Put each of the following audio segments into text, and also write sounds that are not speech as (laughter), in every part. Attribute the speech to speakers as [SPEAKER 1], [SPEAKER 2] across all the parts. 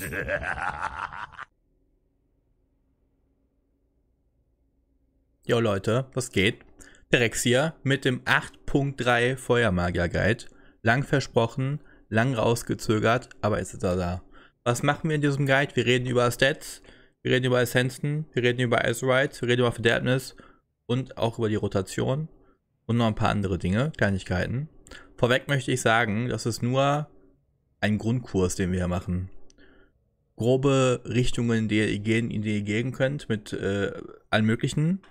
[SPEAKER 1] (laughs) Jo Leute, was geht? Terex hier mit dem 8.3 Feuermagier Guide. Lang versprochen, lang rausgezögert, aber ist es da da. Was machen wir in diesem Guide? Wir reden über Stats, wir reden über Essenzen, wir reden über Ice Rights, wir reden über Verderbnis und auch über die Rotation und noch ein paar andere Dinge, Kleinigkeiten. Vorweg möchte ich sagen, das ist nur ein Grundkurs, den wir hier machen grobe Richtungen, in die ihr gehen, in die ihr gehen könnt, mit äh, allen möglichen.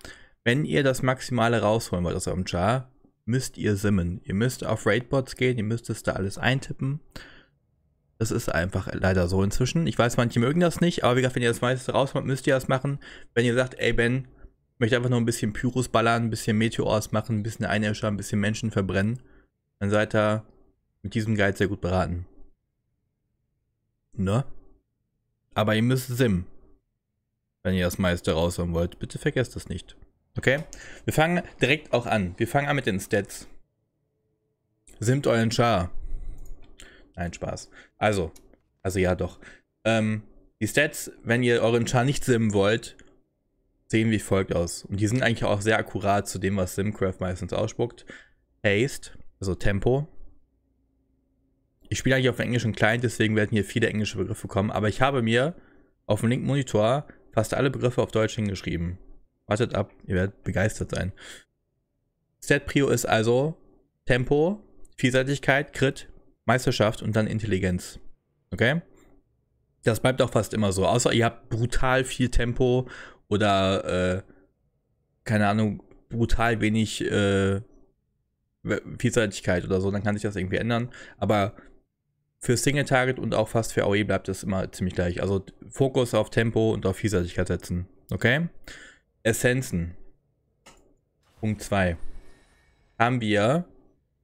[SPEAKER 1] Wenn ihr das Maximale rausholen wollt aus eurem Jar, müsst ihr simmen. Ihr müsst auf Raidbots gehen, ihr müsst es da alles eintippen. Das ist einfach leider so inzwischen. Ich weiß, manche mögen das nicht, aber wie gesagt, wenn ihr das meiste rausmacht, müsst ihr das machen. Wenn ihr sagt, ey Ben, ich möchte einfach nur ein bisschen Pyrus ballern, ein bisschen Meteors machen, ein bisschen Einäscher, ein bisschen Menschen verbrennen, dann seid ihr mit diesem Guide sehr gut beraten. Ne? Aber ihr müsst Sim. Wenn ihr das meiste raushauen wollt, bitte vergesst das nicht. Okay? Wir fangen direkt auch an. Wir fangen an mit den Stats. Simt euren Char. Nein, Spaß. Also, also ja doch. Ähm, die Stats, wenn ihr euren Char nicht simmen wollt, sehen wie folgt aus. Und die sind eigentlich auch sehr akkurat zu dem, was SimCraft meistens ausspuckt. Haste, also Tempo, ich spiele eigentlich auf einem englischen Client, deswegen werden hier viele englische Begriffe kommen, aber ich habe mir auf dem linken Monitor fast alle Begriffe auf Deutsch hingeschrieben. Wartet ab, ihr werdet begeistert sein. Set Prio ist also Tempo, Vielseitigkeit, Crit, Meisterschaft und dann Intelligenz. Okay? Das bleibt auch fast immer so. Außer ihr habt brutal viel Tempo oder, äh, keine Ahnung, brutal wenig äh, Vielseitigkeit oder so, dann kann sich das irgendwie ändern. Aber für Single Target und auch fast für AOE bleibt es immer ziemlich gleich. Also Fokus auf Tempo und auf Vielseitigkeit setzen. Okay? Essenzen. Punkt 2. Haben wir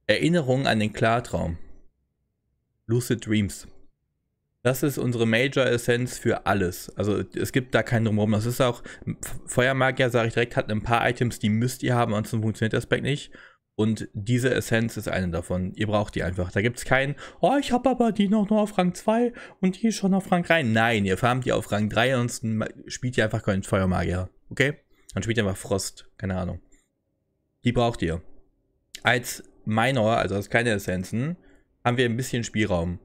[SPEAKER 1] Erinnerung an den Klartraum. Lucid Dreams. Das ist unsere Major Essenz für alles. Also es gibt da keinen drumherum. Das ist auch, Feuermagier, sage ich direkt, hat ein paar Items, die müsst ihr haben, ansonsten funktioniert der Spec nicht. Und diese Essenz ist eine davon. Ihr braucht die einfach. Da gibt es keinen, oh, ich habe aber die noch nur auf Rang 2 und die schon auf Rang 3. Nein, ihr farmt die auf Rang 3, ansonsten spielt ihr einfach keinen Feuermagier. Okay? Dann spielt ihr einfach Frost. Keine Ahnung. Die braucht ihr. Als Minor, also als keine Essenzen, haben wir ein bisschen Spielraum.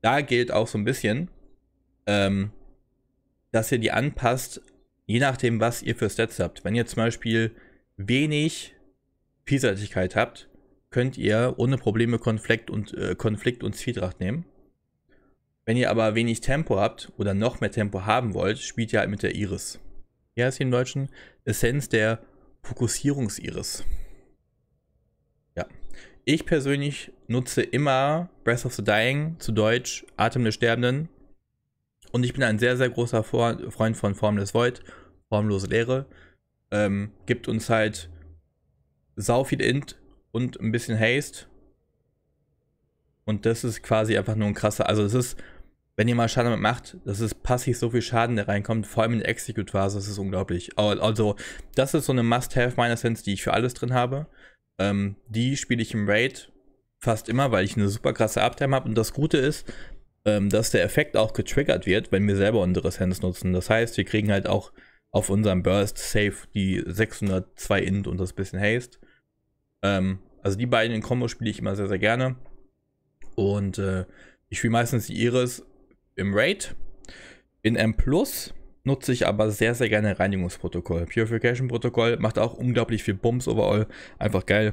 [SPEAKER 1] Da gilt auch so ein bisschen, ähm, dass ihr die anpasst, je nachdem, was ihr für Stats habt. Wenn ihr zum Beispiel wenig Vielseitigkeit habt, könnt ihr ohne Probleme Konflikt und, äh, Konflikt und Zwietracht nehmen. Wenn ihr aber wenig Tempo habt oder noch mehr Tempo haben wollt, spielt ihr halt mit der Iris. Wie heißt sie im Deutschen? Essenz der Fokussierungs-Iris. Ja. Ich persönlich nutze immer Breath of the Dying, zu Deutsch Atem des Sterbenden. Und ich bin ein sehr, sehr großer Freund von Formless Void, formlose Leere. Ähm, gibt uns halt sau viel Int und ein bisschen Haste. Und das ist quasi einfach nur ein krasser, also es ist, wenn ihr mal Schaden damit macht, das ist passiv so viel Schaden, der reinkommt, vor allem in der Execute-Phase, das ist unglaublich. Also, das ist so eine Must-Have meiner Sense, die ich für alles drin habe. Ähm, die spiele ich im Raid fast immer, weil ich eine super krasse Uptime habe. Und das Gute ist, ähm, dass der Effekt auch getriggert wird, wenn wir selber unsere Sense nutzen. Das heißt, wir kriegen halt auch auf unserem Burst safe die 602 Int und das bisschen Haste. Ähm, also die beiden in Kombo spiele ich immer sehr, sehr gerne. Und äh, ich spiele meistens die Iris im Raid. In M Plus nutze ich aber sehr, sehr gerne Reinigungsprotokoll. Purification Protokoll macht auch unglaublich viel Bums overall. Einfach geil.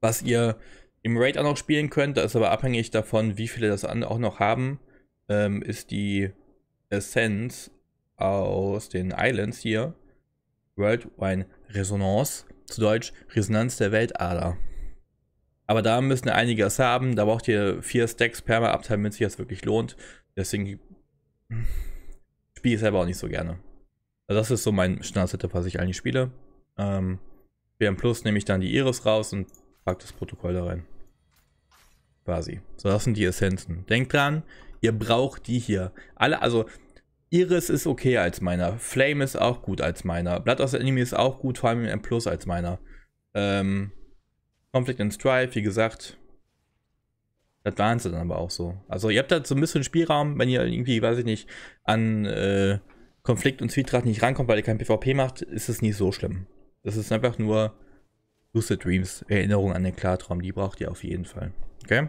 [SPEAKER 1] Was ihr im Raid auch noch spielen könnt, da ist aber abhängig davon, wie viele das auch noch haben, ähm, ist die Essence aus den Islands hier. Worldwide Resonance zu Deutsch Resonanz der Weltader. Aber da müssen ihr einiges haben, da braucht ihr vier Stacks per Mal ab, damit sich das wirklich lohnt. Deswegen spiele ich selber auch nicht so gerne. Also das ist so mein Standard-Setup, was ich eigentlich spiele. Ähm, WM Plus nehme ich dann die Iris raus und pack das Protokoll da rein. Quasi. So, das sind die Essenzen. Denkt dran, ihr braucht die hier. Alle, also Iris ist okay als meiner. Flame ist auch gut als meiner. Blood of the Enemy ist auch gut, vor allem im M Plus als meiner. Ähm, Conflict and Strife, wie gesagt. Das waren sie dann aber auch so. Also ihr habt da so ein bisschen Spielraum, wenn ihr irgendwie, weiß ich nicht, an äh, Konflikt und Zwietracht nicht rankommt, weil ihr kein PvP macht, ist es nicht so schlimm. Das ist einfach nur Lucid Dreams, Erinnerung an den Klartraum, die braucht ihr auf jeden Fall. Okay?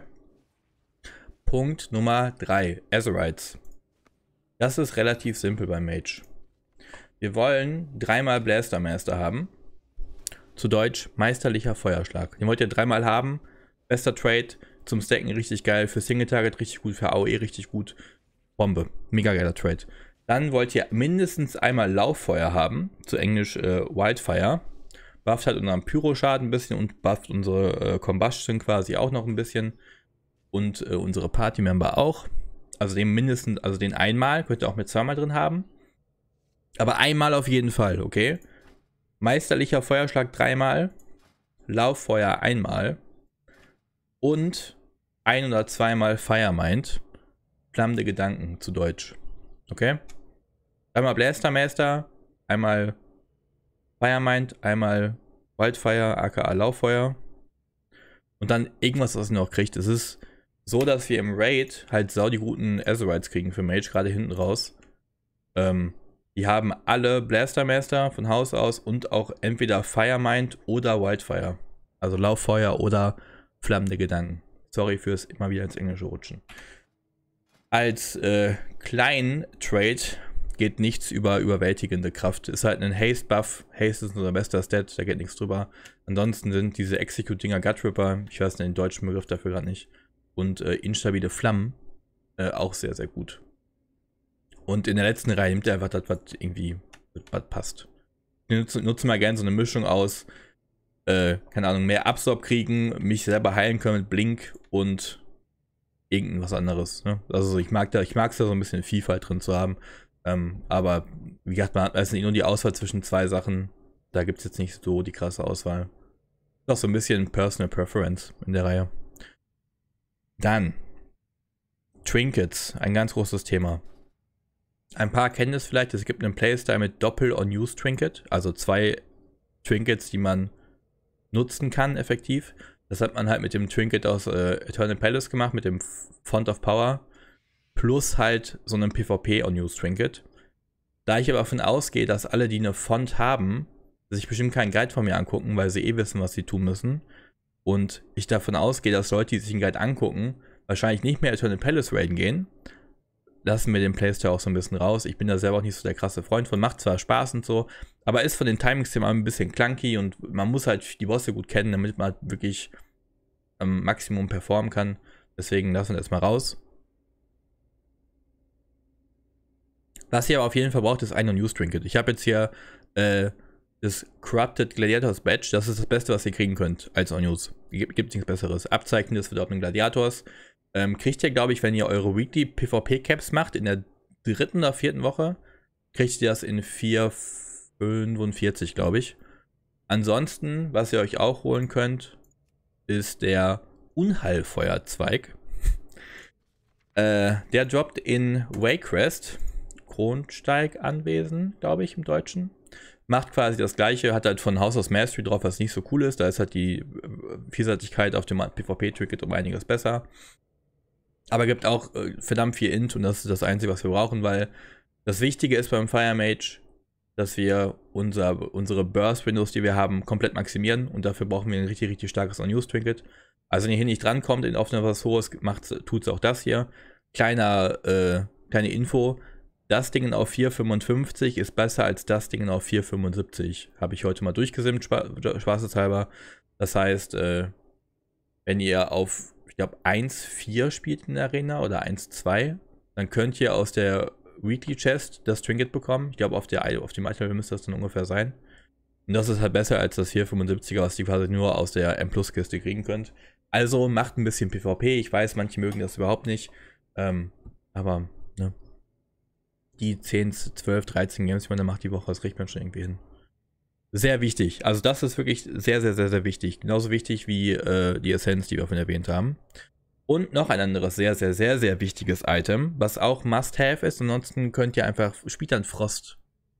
[SPEAKER 1] Punkt Nummer 3, Azerites. Das ist relativ simpel beim Mage. Wir wollen dreimal Blaster Master haben. Zu Deutsch meisterlicher Feuerschlag. Den wollt ihr dreimal haben. Bester Trade zum Stacken richtig geil. Für Single Target richtig gut. Für AOE richtig gut. Bombe. Mega geiler Trade. Dann wollt ihr mindestens einmal Lauffeuer haben. Zu Englisch äh, Wildfire. Bufft halt unseren Pyro-Schaden ein bisschen und bufft unsere äh, Combustion quasi auch noch ein bisschen. Und äh, unsere Party-Member auch also den mindestens, also den einmal, könnt ihr auch mit zweimal drin haben. Aber einmal auf jeden Fall, okay? Meisterlicher Feuerschlag dreimal, Lauffeuer einmal und ein oder zweimal Firemind, flammende Gedanken zu Deutsch, okay? Einmal Blastermaster, einmal Firemind, einmal Wildfire, aka Lauffeuer und dann irgendwas, was ihr noch kriegt. Es ist so, dass wir im Raid halt sau die guten Azerites kriegen für Mage, gerade hinten raus. Ähm, die haben alle Blaster Master von Haus aus und auch entweder Fire Mind oder Wildfire. Also Lauffeuer oder flammende Gedanken. Sorry fürs immer wieder ins Englische rutschen. Als äh, kleinen Trade geht nichts über überwältigende Kraft. Ist halt ein Haste-Buff. Haste ist unser bester Stat, da geht nichts drüber. Ansonsten sind diese Execute-Dinger Gut Ripper, ich weiß den deutschen Begriff dafür gerade nicht, und äh, instabile Flammen äh, auch sehr, sehr gut. Und in der letzten Reihe nimmt er einfach das, was irgendwie was passt. Ich nutze, nutze mal gerne so eine Mischung aus, äh, keine Ahnung, mehr Absorb kriegen, mich selber heilen können mit Blink und irgendwas anderes. Ne? Also ich mag da, ich mag es da so ein bisschen Vielfalt drin zu haben. Ähm, aber wie gesagt, man hat also nicht nur die Auswahl zwischen zwei Sachen. Da gibt es jetzt nicht so die krasse Auswahl. Ist auch so ein bisschen Personal Preference in der Reihe. Dann Trinkets, ein ganz großes Thema. Ein paar kennen es vielleicht, es gibt einen Playstyle mit Doppel-on-Use-Trinket, also zwei Trinkets, die man nutzen kann effektiv. Das hat man halt mit dem Trinket aus äh, Eternal Palace gemacht, mit dem Font of Power, plus halt so einem PvP-on-Use-Trinket. Da ich aber davon ausgehe, dass alle, die eine Font haben, sich bestimmt keinen Guide von mir angucken, weil sie eh wissen, was sie tun müssen, und ich davon ausgehe, dass Leute, die sich den Guide angucken, wahrscheinlich nicht mehr Eternal Palace raiden gehen, lassen wir den Playstyle auch so ein bisschen raus. Ich bin da selber auch nicht so der krasse Freund von, macht zwar Spaß und so, aber ist von den Timings her ein bisschen clunky und man muss halt die Bosse gut kennen, damit man halt wirklich am Maximum performen kann. Deswegen lassen wir das mal raus. Was ihr aber auf jeden Fall braucht, ist ein News Trinket. Ich habe jetzt hier äh, das Corrupted Gladiators Badge, das ist das Beste, was ihr kriegen könnt als Onius. Gibt nichts besseres. Abzeichen des verdorbenen Gladiators. Ähm, kriegt ihr, glaube ich, wenn ihr eure Weekly PvP Caps macht, in der dritten oder vierten Woche, kriegt ihr das in 4,45, glaube ich. Ansonsten, was ihr euch auch holen könnt, ist der Unheilfeuerzweig. (laughs) äh, der droppt in Waycrest, Kronsteig Anwesen, glaube ich, im Deutschen macht quasi das gleiche, hat halt von Haus aus Mastery drauf, was nicht so cool ist. Da ist halt die äh, Vielseitigkeit auf dem PvP-Ticket um einiges besser. Aber gibt auch äh, verdammt viel Int und das ist das Einzige, was wir brauchen, weil das Wichtige ist beim Fire Mage, dass wir unser, unsere Burst-Windows, die wir haben, komplett maximieren und dafür brauchen wir ein richtig, richtig starkes On-Use-Trinket. Also wenn ihr hier nicht drankommt in offener was Hohes, tut es auch das hier. Kleiner, äh, kleine Info, das Ding auf 4,55 ist besser als das Ding auf 4,75. Habe ich heute mal durchgesimmt, spa spaßeshalber. Das heißt, äh, wenn ihr auf, ich glaube, 1,4 spielt in der Arena oder 1,2, dann könnt ihr aus der Weekly Chest das Trinket bekommen. Ich glaube, auf, auf dem Item müsste das dann ungefähr sein. Und das ist halt besser als das 475er, was ihr quasi nur aus der M-Plus-Kiste kriegen könnt. Also macht ein bisschen PvP. Ich weiß, manche mögen das überhaupt nicht. Ähm, aber die 10, 12, 13 Games, die man da macht die Woche, das kriegt man schon irgendwie hin. Sehr wichtig. Also das ist wirklich sehr, sehr, sehr, sehr wichtig. Genauso wichtig wie äh, die Essenz, die wir vorhin erwähnt haben. Und noch ein anderes sehr, sehr, sehr, sehr wichtiges Item, was auch Must-Have ist. Ansonsten könnt ihr einfach, spielt dann Frost.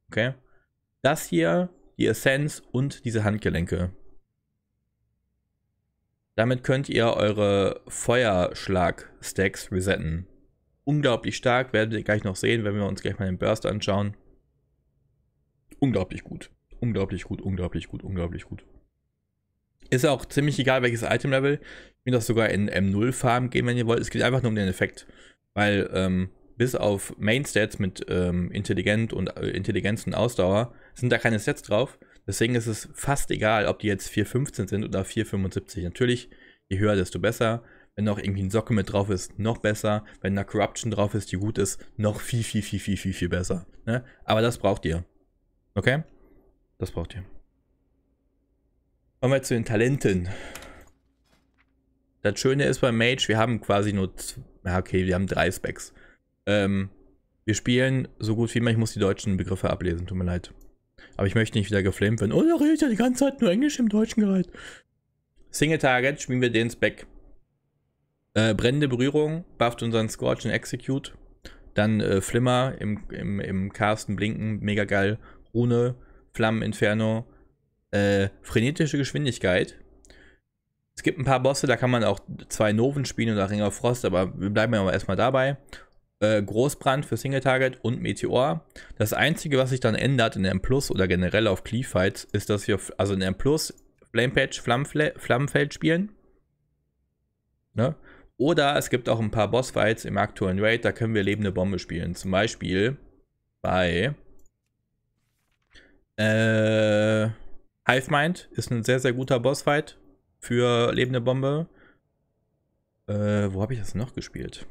[SPEAKER 1] Okay? Das hier, die Essenz und diese Handgelenke. Damit könnt ihr eure Feuerschlag-Stacks resetten unglaublich stark, werdet ihr gleich noch sehen, wenn wir uns gleich mal den Burst anschauen. Unglaublich gut. Unglaublich gut, unglaublich gut, unglaublich gut. Ist auch ziemlich egal, welches Item-Level. Ich will das sogar in M0-Farm gehen, wenn ihr wollt. Es geht einfach nur um den Effekt. Weil, ähm, bis auf Main-Stats mit ähm, Intelligent und, äh, Intelligenz und Ausdauer sind da keine Stats drauf. Deswegen ist es fast egal, ob die jetzt 4,15 sind oder 4,75. Natürlich, je höher, desto besser. Wenn noch irgendwie ein Socke mit drauf ist, noch besser. Wenn da Corruption drauf ist, die gut ist, noch viel, viel, viel, viel, viel, viel besser. Ne? Aber das braucht ihr. Okay? Das braucht ihr. Kommen wir zu den Talenten. Das Schöne ist beim Mage, wir haben quasi nur, ja okay, wir haben drei Specs. Ähm, wir spielen so gut wie immer, ich muss die deutschen Begriffe ablesen, tut mir leid. Aber ich möchte nicht wieder geflamed werden. Oh, da redet ja die ganze Zeit nur Englisch im Deutschen gerade. Single Target spielen wir den Spec. Äh, brennende Berührung bufft unseren Scorch in Execute. Dann äh, Flimmer im, im, im Casten Blinken, mega geil. Rune, Flammen Inferno. Äh, frenetische Geschwindigkeit. Es gibt ein paar Bosse, da kann man auch zwei Noven spielen oder Ringer Frost, aber wir bleiben ja erstmal dabei. Äh, Großbrand für Single Target und Meteor. Das einzige, was sich dann ändert in M Plus oder generell auf Cleave Fights, ist, dass wir also in M Plus Flame Patch, Flammenfeld spielen. Ne? Oder es gibt auch ein paar Bossfights im aktuellen Raid, da können wir lebende Bombe spielen. Zum Beispiel bei äh, Hivemind ist ein sehr, sehr guter Bossfight für lebende Bombe. Äh, wo habe ich das noch gespielt?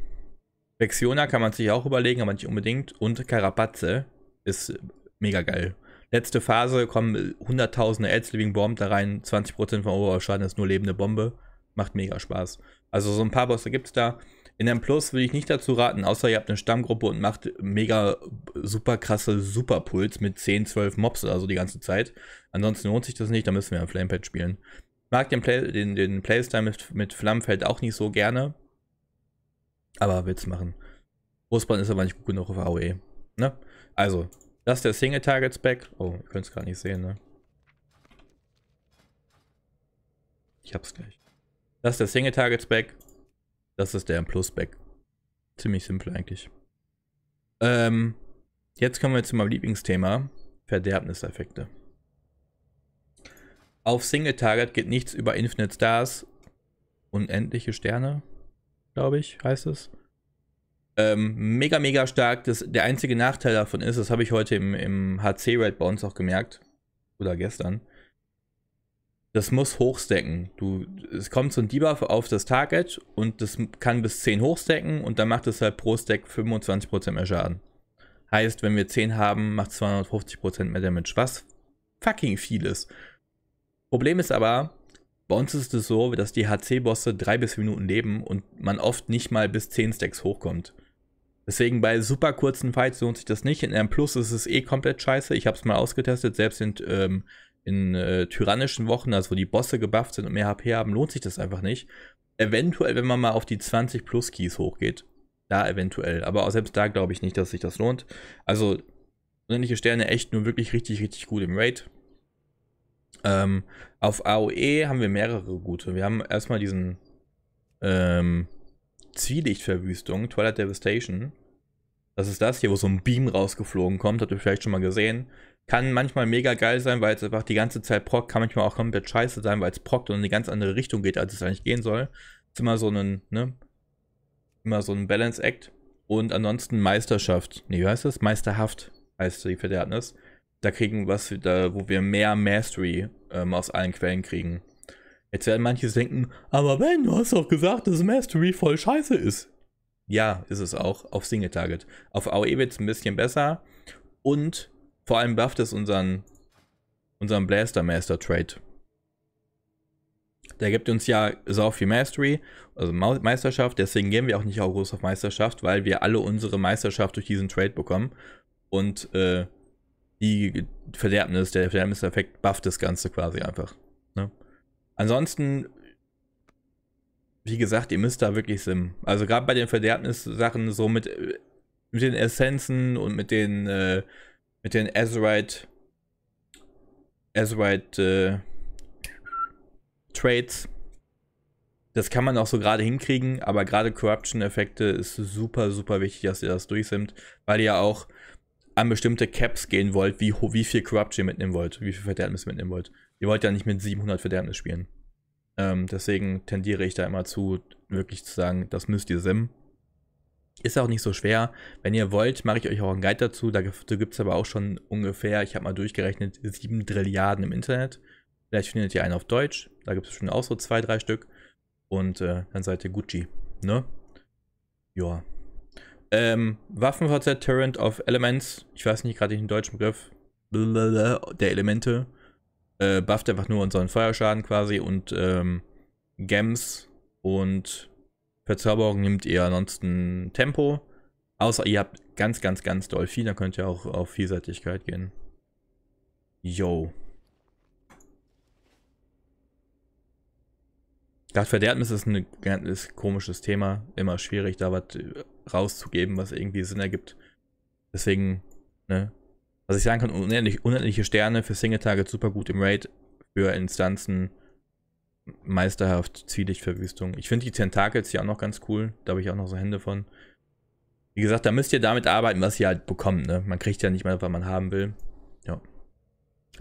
[SPEAKER 1] Vexiona kann man sich auch überlegen, aber nicht unbedingt. Und Karapatze ist mega geil. Letzte Phase kommen hunderttausende Ads Living Bomb da rein. 20% von Overall ist nur lebende Bombe. Macht mega Spaß. Also so ein paar Bosse gibt es da. In M Plus würde ich nicht dazu raten, außer ihr habt eine Stammgruppe und macht mega super krasse Superpuls mit 10, 12 Mobs oder so die ganze Zeit. Ansonsten lohnt sich das nicht, da müssen wir ein Flamepad spielen. Ich Mag den, Play, den, den Playstyle mit, mit Flammenfeld auch nicht so gerne. Aber will's machen. Großbrand ist aber nicht gut genug auf AOE. Ne? Also, das ist der Single Target Spec. Oh, ihr könnt es gar nicht sehen, ne? Ich hab's gleich. Das ist der Single Target Spec. Das ist der M Plus Spec. Ziemlich simpel eigentlich. Ähm, jetzt kommen wir zu meinem Lieblingsthema: Verderbniseffekte. Auf Single Target geht nichts über Infinite Stars. Unendliche Sterne, glaube ich, heißt es. Ähm, mega, mega stark. Das, der einzige Nachteil davon ist, das habe ich heute im, im HC Raid bei uns auch gemerkt. Oder gestern das muss hochstecken. Du, es kommt so ein Debuff auf das Target und das kann bis 10 hochstecken und dann macht es halt pro Stack 25% mehr Schaden. Heißt, wenn wir 10 haben, macht 250% mehr Damage, was fucking viel ist. Problem ist aber, bei uns ist es so, dass die HC-Bosse 3 bis 4 Minuten leben und man oft nicht mal bis 10 Stacks hochkommt. Deswegen bei super kurzen Fights lohnt sich das nicht. In einem Plus ist es eh komplett scheiße. Ich habe es mal ausgetestet, selbst in ähm, in äh, tyrannischen Wochen, also wo die Bosse gebufft sind und mehr HP haben, lohnt sich das einfach nicht. Eventuell, wenn man mal auf die 20 Plus Keys hochgeht. Da eventuell. Aber auch selbst da glaube ich nicht, dass sich das lohnt. Also, unendliche Sterne echt nur wirklich richtig, richtig gut im Raid. Ähm, auf AOE haben wir mehrere gute. Wir haben erstmal diesen ähm, Zwielichtverwüstung, Twilight Devastation. Das ist das hier, wo so ein Beam rausgeflogen kommt. Habt ihr vielleicht schon mal gesehen kann manchmal mega geil sein, weil es einfach die ganze Zeit prockt, kann manchmal auch komplett scheiße sein, weil es prockt und in eine ganz andere Richtung geht, als es eigentlich gehen soll. Ist immer so ein, ne? Immer so ein Balance-Act. Und ansonsten Meisterschaft. Nee, wie heißt das? Meisterhaft heißt die Verderbnis. Da kriegen was, da, wo wir mehr Mastery ähm, aus allen Quellen kriegen. Jetzt werden manche denken, aber Ben, du hast doch gesagt, dass Mastery voll scheiße ist. Ja, ist es auch, auf Single Target. Auf AOE wird es ein bisschen besser. Und vor allem bufft es unseren, unseren Blaster Master Trade. Der gibt uns ja so viel Mastery, also Meisterschaft. Deswegen gehen wir auch nicht auch groß auf Meisterschaft, weil wir alle unsere Meisterschaft durch diesen Trade bekommen. Und äh, die Verderbnis, der Verderbniseffekt bufft das Ganze quasi einfach. Ne? Ansonsten, wie gesagt, ihr müsst da wirklich simmen. Also gerade bei den Verderbnissachen, so mit, äh, mit den Essenzen und mit den äh, mit den Azerite Azerite äh, Trades. Das kann man auch so gerade hinkriegen, aber gerade Corruption-Effekte ist super, super wichtig, dass ihr das durchsimmt, weil ihr ja auch an bestimmte Caps gehen wollt, wie, wie viel Corruption ihr mitnehmen wollt, wie viel Verderbnis ihr mitnehmen wollt. Ihr wollt ja nicht mit 700 Verderbnis spielen. Ähm, deswegen tendiere ich da immer zu, wirklich zu sagen, das müsst ihr simmen. Ist auch nicht so schwer. Wenn ihr wollt, mache ich euch auch einen Guide dazu. Dazu gibt es aber auch schon ungefähr, ich habe mal durchgerechnet, 7 Trilliarden im Internet. Vielleicht findet ihr einen auf Deutsch. Da gibt es schon auch so zwei, drei Stück. Und äh, dann seid ihr Gucci. Ne? Joa. Ähm, Waffenverzerrt Torrent of Elements. Ich weiß nicht gerade den deutschen Begriff. Blablabla, der Elemente. Äh, bufft einfach nur unseren Feuerschaden quasi und ähm, Gems und Verzauberung nimmt ihr ansonsten Tempo. Außer ihr habt ganz, ganz, ganz doll viel, dann könnt ihr auch auf Vielseitigkeit gehen. Yo. Verderbnis ist ein ganz komisches Thema. Immer schwierig, da was äh, rauszugeben, was irgendwie Sinn ergibt. Deswegen, ne? Was ich sagen kann, unendliche Sterne für Single-Target super gut im Raid. Für Instanzen meisterhaft Zwielichtverwüstung. Ich finde die Tentakels hier auch noch ganz cool. Da habe ich auch noch so Hände von. Wie gesagt, da müsst ihr damit arbeiten, was ihr halt bekommt. Ne? Man kriegt ja nicht mal, was man haben will. Ja.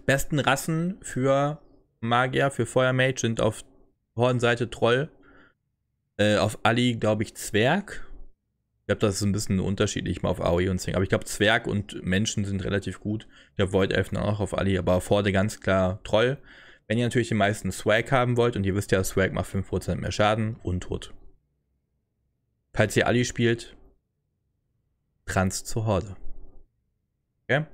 [SPEAKER 1] Besten Rassen für Magier, für Feuermage sind auf Hornseite Troll. Äh, auf Ali, glaube ich, Zwerg. Ich glaube, das ist ein bisschen unterschiedlich mal auf Aoi e und Zing. Aber ich glaube, Zwerg und Menschen sind relativ gut. Ich glaube, Void Elfen auch auf Ali, aber auf Horde ganz klar Troll. Wenn ihr natürlich den meisten Swag haben wollt und ihr wisst ja, Swag macht 5% mehr Schaden, Untot. Falls ihr Ali spielt, Trans zur Horde. Okay?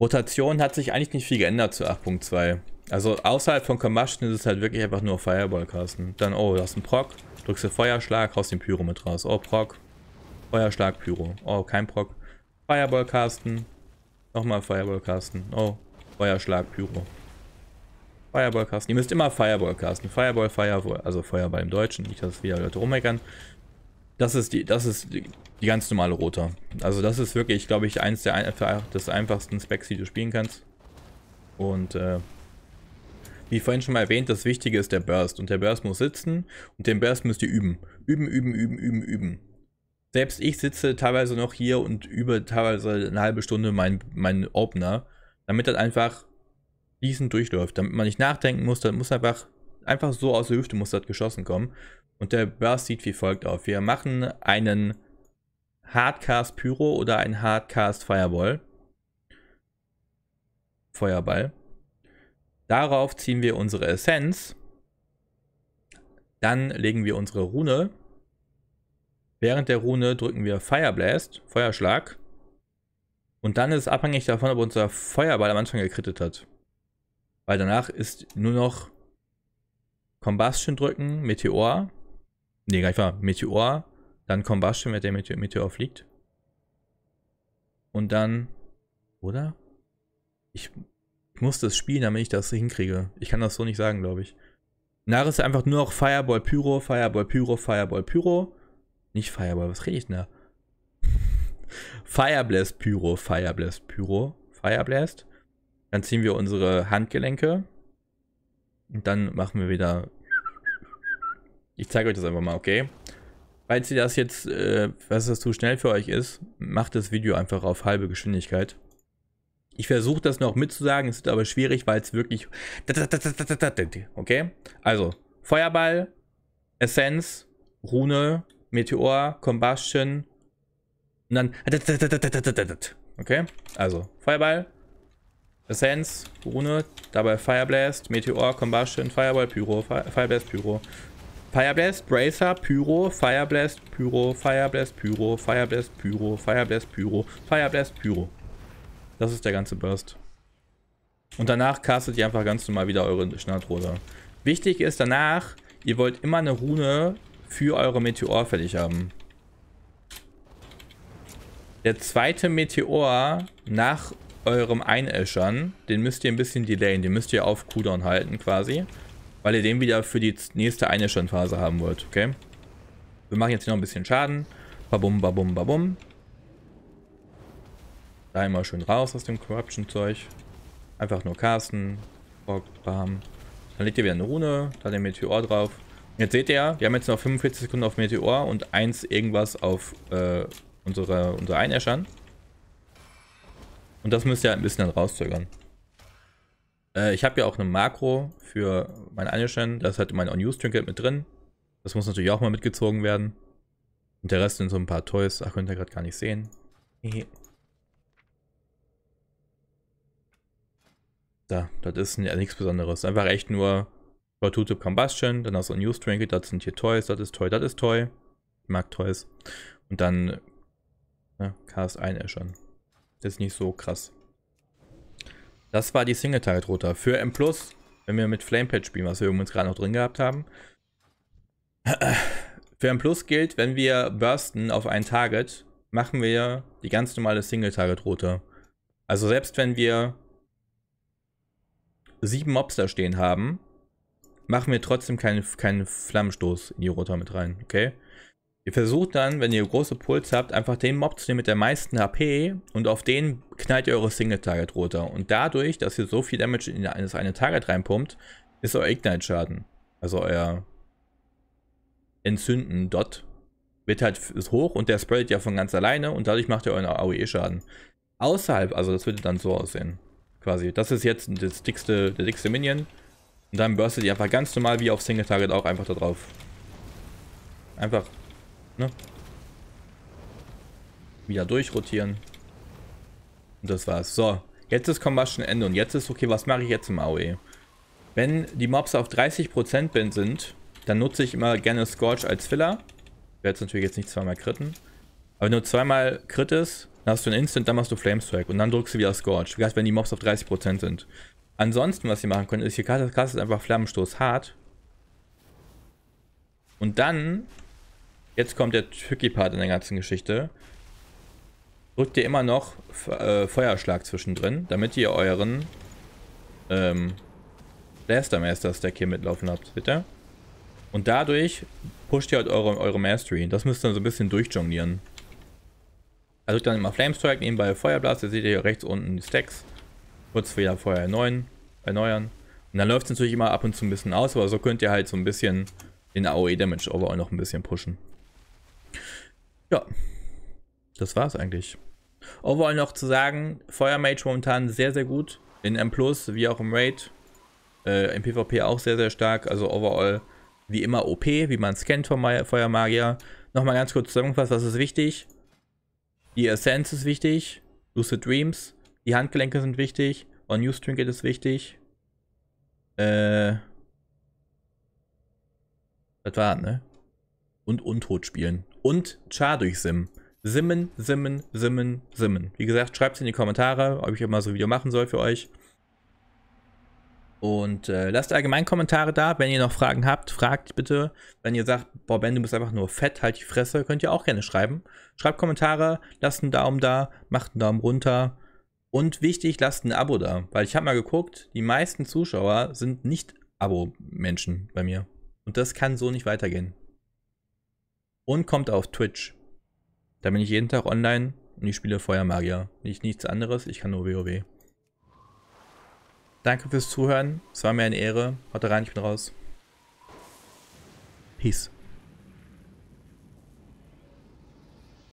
[SPEAKER 1] Rotation hat sich eigentlich nicht viel geändert zu 8.2. Also außerhalb von Combustion ist es halt wirklich einfach nur Fireball casten. Dann, oh, du hast einen Proc, drückst du Feuerschlag, haust den Pyro mit raus. Oh, Proc. Feuerschlag, Pyro. Oh, kein Proc. Fireball casten. Nochmal Fireball casten. Oh, Feuerschlag, Pyro. Fireball casten. Ihr müsst immer Fireball casten. Fireball, Fireball, also Feuerball im Deutschen. Nicht, dass wieder Leute rummeckern. Das ist die, das ist die, die ganz normale Roter. Also das ist wirklich, glaube ich, eins der des einfachsten Specs, die du spielen kannst. Und äh, wie vorhin schon mal erwähnt, das Wichtige ist der Burst. Und der Burst muss sitzen und den Burst müsst ihr üben. Üben, üben, üben, üben, üben. Selbst ich sitze teilweise noch hier und übe teilweise eine halbe Stunde meinen mein Opener, damit das einfach fließend durchläuft, damit man nicht nachdenken muss, dann muss einfach, einfach so aus der Hüfte muss das geschossen kommen. Und der Burst sieht wie folgt auf. Wir machen einen Hardcast Pyro oder einen Hardcast Fireball. Feuerball. Darauf ziehen wir unsere Essenz. Dann legen wir unsere Rune. Während der Rune drücken wir Fireblast, Feuerschlag. Und dann ist es abhängig davon, ob unser Feuerball am Anfang gekrittet hat. Weil danach ist nur noch Combustion drücken, Meteor. Ne, gar nicht wahr. Meteor, dann Combustion, wenn der Meteor, Meteor fliegt. Und dann, oder? Ich, ich muss das spielen, damit ich das hinkriege. Ich kann das so nicht sagen, glaube ich. Danach ist einfach nur noch Fireball Pyro, Fireball Pyro, Fireball Pyro. Nicht Fireball, was rede ich denn da? (laughs) Fireblast Pyro, Fireblast Pyro, Fireblast. Dann ziehen wir unsere Handgelenke. Und dann machen wir wieder. Ich zeige euch das einfach mal, okay? Falls ihr das jetzt, äh, was das zu schnell für euch ist, macht das Video einfach auf halbe Geschwindigkeit. Ich versuche das noch mitzusagen, es ist aber schwierig, weil es wirklich. Okay? Also, Feuerball, Essenz, Rune, Meteor, Combustion. Und dann. Okay? Also, Feuerball, Essence, Rune, dabei Fireblast, Meteor, Combustion, Fireball, Pyro, Fire, Fireblast, Pyro. Fireblast, Bracer, Pyro, Fireblast, Pyro, Fireblast, Pyro, Fireblast, Pyro, Fireblast, Pyro, Fireblast, Pyro. Das ist der ganze Burst. Und danach castet ihr einfach ganz normal wieder eure Schnarrrose. Wichtig ist danach, ihr wollt immer eine Rune für eure Meteor fertig haben. Der zweite Meteor nach eurem Einäschern, den müsst ihr ein bisschen delayen, den müsst ihr auf Cooldown halten quasi, weil ihr den wieder für die nächste Einäschern-Phase haben wollt, okay? Wir machen jetzt hier noch ein bisschen Schaden. Babum, babum, babum. Da immer schön raus aus dem Corruption-Zeug. Einfach nur casten. Bock, bam. Dann legt ihr wieder eine Rune, da den Meteor drauf. Jetzt seht ihr, wir haben jetzt noch 45 Sekunden auf Meteor und eins irgendwas auf äh, unsere, unsere Einäschern. Und das müsst ihr halt ein bisschen dann rauszögern. Äh, ich habe ja auch eine Makro für mein Anischen. Das hat mein On-Use-Trinket mit drin. Das muss natürlich auch mal mitgezogen werden. Und der Rest sind so ein paar Toys. Ach, könnt ihr gerade gar nicht sehen. da, das ist ja nichts Besonderes. Einfach echt nur Tortute Combustion, dann hast du ein News Trinket, das sind hier Toys, das ist Toy, das ist Toy. Ich mag Toys. Und dann ne, Cast ein Eschern. Das ist nicht so krass. Das war die Single-Target-Router für M+, wenn wir mit Flamepad spielen, was wir übrigens gerade noch drin gehabt haben. Für M+, gilt, wenn wir bursten auf ein Target, machen wir die ganz normale single target router Also selbst wenn wir sieben Mobs da stehen haben, machen wir trotzdem keinen, keinen Flammenstoß in die Router mit rein, okay? Ihr versucht dann, wenn ihr große Puls habt, einfach den Mob zu nehmen mit der meisten HP und auf den knallt ihr eure Single-Target runter. Und dadurch, dass ihr so viel Damage in das eine Target reinpumpt, ist euer Ignite-Schaden, also euer Entzünden-Dot, wird halt hoch und der spreadet ja von ganz alleine und dadurch macht ihr euren AOE-Schaden. Außerhalb, also das würde dann so aussehen, quasi. Das ist jetzt das dickste, der dickste Minion und dann burstet ihr einfach ganz normal wie auf Single-Target auch einfach da drauf. Einfach Ne? Wieder durchrotieren. Und das war's. So, jetzt ist Combustion Ende und jetzt ist, okay, was mache ich jetzt im AOE? Wenn die Mobs auf 30% sind, dann nutze ich immer gerne Scorch als Filler. Ich werde jetzt natürlich jetzt nicht zweimal kritten. Aber wenn du zweimal krittest, dann hast du einen Instant, dann machst du Flamestrike und dann drückst du wieder Scorch. Wie gesagt, wenn die Mobs auf 30% sind. Ansonsten, was ihr machen könnt, ist, hier ist einfach Flammenstoß hart. Und dann Jetzt kommt der tricky Part in der ganzen Geschichte. Drückt ihr immer noch äh, Feuerschlag zwischendrin, damit ihr euren ähm, Master Stack hier mitlaufen habt, bitte. Und dadurch pusht ihr halt eure, eure Mastery. Das müsst ihr dann so ein bisschen durchjonglieren. Also dann immer Flamestrike, nebenbei Feuerblast, ihr seht ihr hier rechts unten die Stacks. Kurz wieder Feuer erneuern. erneuern. Und dann läuft es natürlich immer ab und zu ein bisschen aus, aber so könnt ihr halt so ein bisschen den AOE Damage Overall noch ein bisschen pushen. Ja, das war's eigentlich. Overall noch zu sagen, Feuermage momentan sehr, sehr gut. In M+, wie auch im Raid. Äh, Im PvP auch sehr, sehr stark. Also overall wie immer OP, wie man es kennt vom Feuermagier. Nochmal ganz kurz zusammengefasst, was ist wichtig? Die Essence ist wichtig. Lucid Dreams. Die Handgelenke sind wichtig. On News Trinket ist wichtig. Äh. Das war, ne? Und Untot spielen und Char durchsimmen. Simmen, simmen, simmen, simmen. Wie gesagt, schreibt es in die Kommentare, ob ich mal so ein Video machen soll für euch. Und äh, lasst allgemein Kommentare da. Wenn ihr noch Fragen habt, fragt bitte. Wenn ihr sagt, boah, Ben, du bist einfach nur fett, halt die Fresse, könnt ihr auch gerne schreiben. Schreibt Kommentare, lasst einen Daumen da, macht einen Daumen runter. Und wichtig, lasst ein Abo da. Weil ich habe mal geguckt, die meisten Zuschauer sind nicht Abo-Menschen bei mir. Und das kann so nicht weitergehen. Und kommt auf Twitch. Da bin ich jeden Tag online und ich spiele Feuermagier. Nicht nichts anderes, ich kann nur WoW. Danke fürs Zuhören. Es war mir eine Ehre. Haut rein, ich bin raus. Peace.